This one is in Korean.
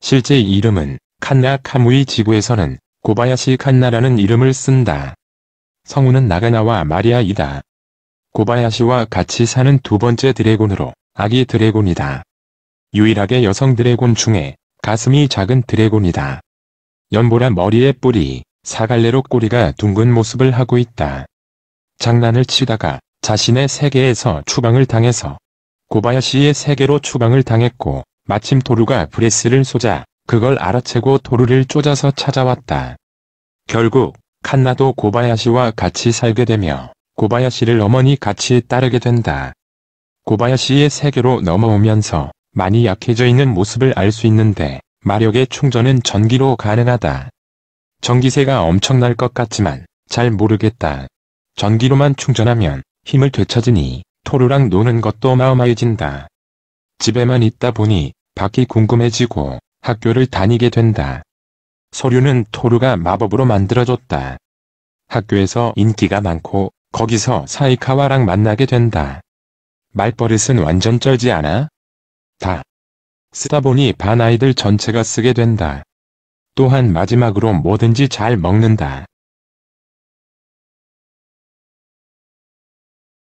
실제 이름은 칸나 카무이 지구에서는 고바야시 칸나라는 이름을 쓴다. 성우는 나가나와 마리아이다. 고바야시와 같이 사는 두 번째 드래곤으로 아기 드래곤이다. 유일하게 여성 드래곤 중에 가슴이 작은 드래곤이다. 연보라 머리의 뿌리, 사갈래로 꼬리가 둥근 모습을 하고 있다. 장난을 치다가 자신의 세계에서 추방을 당해서 고바야시의 세계로 추방을 당했고 마침 도루가 브레스를 쏘자 그걸 알아채고 도루를 쫓아서 찾아왔다. 결국 칸나도 고바야시와 같이 살게 되며 고바야시를 어머니 같이 따르게 된다. 고바야시의 세계로 넘어오면서 많이 약해져 있는 모습을 알 수 있는데 마력의 충전은 전기로 가능하다. 전기세가 엄청날 것 같지만 잘 모르겠다. 전기로만 충전하면 힘을 되찾으니 토루랑 노는 것도 마음아해진다 집에만 있다 보니 밖이 궁금해지고 학교를 다니게 된다. 소류는 토르가 마법으로 만들어졌다. 학교에서 인기가 많고 거기서 사이카와랑 만나게 된다. 말버릇은 완전 쩔지 않아? 다. 쓰다 보니 반 아이들 전체가 쓰게 된다. 또한 마지막으로 뭐든지 잘 먹는다.